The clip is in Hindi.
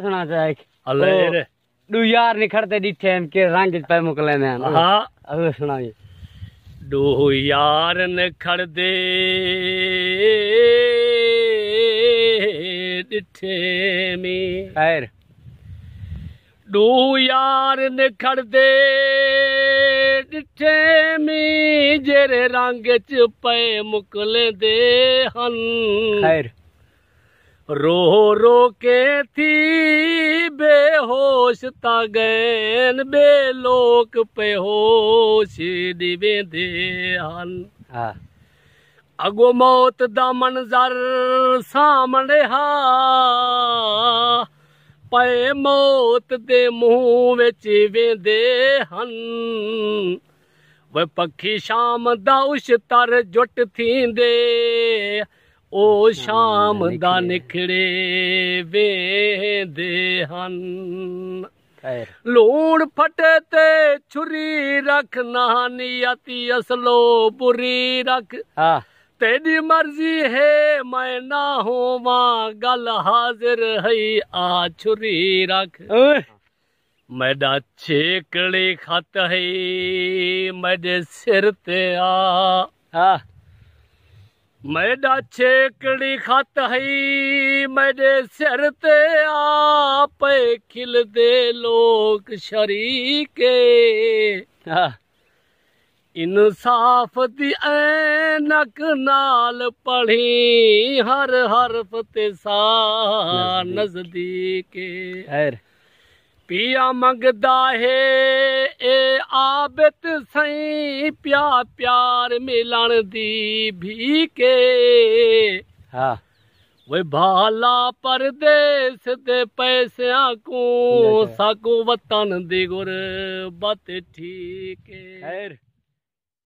सुना जाए अल्लाह दू यार निखरते दिखे हम के रंग पे मुकले में हां अब सुनाई दू यार निखरदे दिखे में खैर दू यार निखरदे दिखे में जेरे रंग च पे मुकले दे हन खैर रो रो के थी बेहोश ता गैन बे लोक पे होश निवेंदे हन अॻो मौत दा मंज़र सामने हा ਪਏ ਮੌਤ ਦੇ ਮੂੰਹ ਵਿੱਚ ਵੇਂਦੇ ਹਨ ਵੇ ਪੱਖੀ ਸ਼ਾਮ ਦਾ ਉਸ਼ਤਰ ਜੁਟ ਥੀਂਦੇ ਉਹ ਸ਼ਾਮ ਦਾ ਨਿਖੜੇ ਵੇਂਦੇ ਹਨ ਲੂਣ ਫਟੇ ਤੇ ਛੁਰੀ ਰੱਖ ਨਾ ਨੀਅਤੀ ਅਸਲੋ ਬੁਰੀ ਰੱਖ ਹਾਂ तेरी मर्जी है मैं ना होवा गल हाजिर है आ छुरी रख मैडा छेकड़ी खत है मेरे सिर ते आ ਮੈਡਾ ਛੇਕੜੀ ਖਤ ਹਈ ਮੇਰੇ ਸਿਰ ਤੇ ਆਪੇ ਖਿਲਦੇ ਲੋਕ ਸ਼ਰੀਕੇ ਇਨਸਾਫ ਦੀ ਐਨਕ ਨਾਲ ਪੜੀ ਹਰ ਹਰਫ ਤੇ ਸਾ ਨਜ਼ਦੀਕੇ ਐਰ మేయా మంగదా హై ఏ ఆబత్ సయి ప్యా ప్యార్ మెలాన్ ది భీ కే హా వై భాలా పర్ దేశ్ దే పైసయా కో సాకో వతన్ దే గుర్ బాత్ ఠీకే